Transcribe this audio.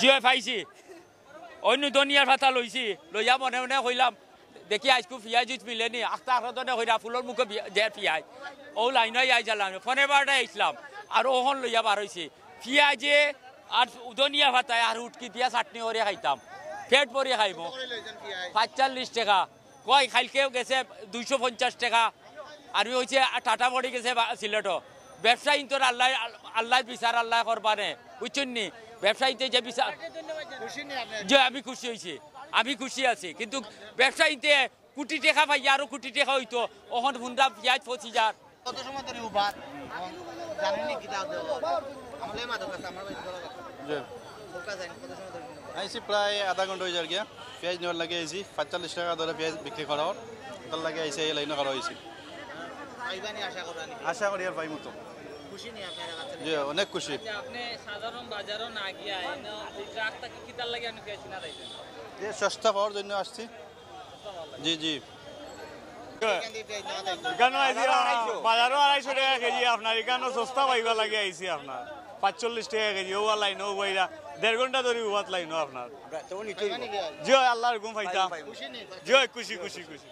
জিও পাইছি ভাতা লইছি লইয়া মনে মনে কইলাম দেখি আজকু পিঁয়াজ জুত মিলে নি আখতা আখতনে হইরা ফুলের মুখে যে পিঁয়াজ ও লাইনে দিয়া চাটনি করে খাইতাম পেট ভরে খাইব পাঁচচল্লিশ টাকা কয় খাইলকে গেছে দুইশো পঞ্চাশ টাকা আর হয়েছে টাটা পড়ে গেছে সিলেটও ব্যবসায়ী তোর আল্লাহ আল্লাহ বিচার আল্লাহ করবানে বুঝছেন নি ব্যবসায়ীতে যে বিচার যে আমি খুশি হয়েছি আমি খুশি আছি কিন্তু ব্যবসায়ীতে কুটি টাকা পাই আরো কুটি টাকা হইতো ওখান হুন্ডা পেঁয়াজ ফসি যার আইসি প্রায় আধা ঘন্টা হয়ে যায় গিয়া পেঁয়াজ নেওয়ার লাগে আইসি পঁয়তাল্লিশ টাকা ধরে পেঁয়াজ বিক্রি করা হল তার লাগে আইসি এই লাইনে করা হয়েছে আশা করি আর ভাই মতো অনেক খুশি আচ্ছা, সস্তা পাওয়ার জন্য আসছি জি জি টাকা কেজি আপনার সস্তা পাঁচচল্লিশ টাকা কেজি ওয়া লাইন ও বইরা দেড় ঘন্টা ধরে উহাত লাইন আপনার জি আল্লাহর ঘুম পাইতাম জি খুশি খুশি খুশি